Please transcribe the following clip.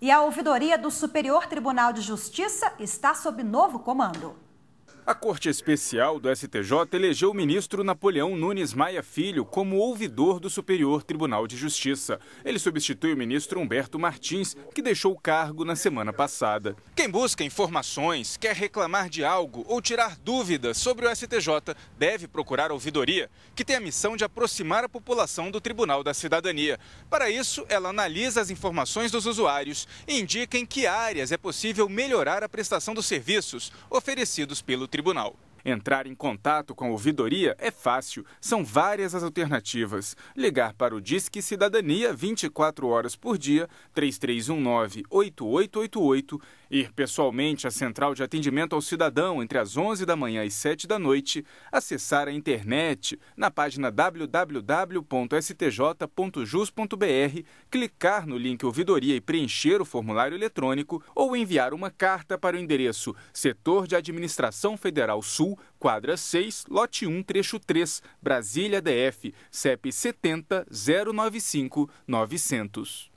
E a ouvidoria do Superior Tribunal de Justiça está sob novo comando. A Corte Especial do STJ elegeu o ministro Napoleão Nunes Maia Filho como ouvidor do Superior Tribunal de Justiça. Ele substitui o ministro Humberto Martins, que deixou o cargo na semana passada. Quem busca informações, quer reclamar de algo ou tirar dúvidas sobre o STJ deve procurar a ouvidoria, que tem a missão de aproximar a população do Tribunal da Cidadania. Para isso, ela analisa as informações dos usuários e indica em que áreas é possível melhorar a prestação dos serviços oferecidos pelo tribunal. Entrar em contato com a ouvidoria é fácil, são várias as alternativas. Ligar para o Disque Cidadania 24 horas por dia, 3319-8888 ir pessoalmente à Central de Atendimento ao Cidadão entre as 11 da manhã e 7 da noite, acessar a internet na página www.stj.jus.br, clicar no link Ouvidoria e preencher o formulário eletrônico ou enviar uma carta para o endereço Setor de Administração Federal Sul, quadra 6, lote 1, trecho 3, Brasília DF, CEP 70 095 900.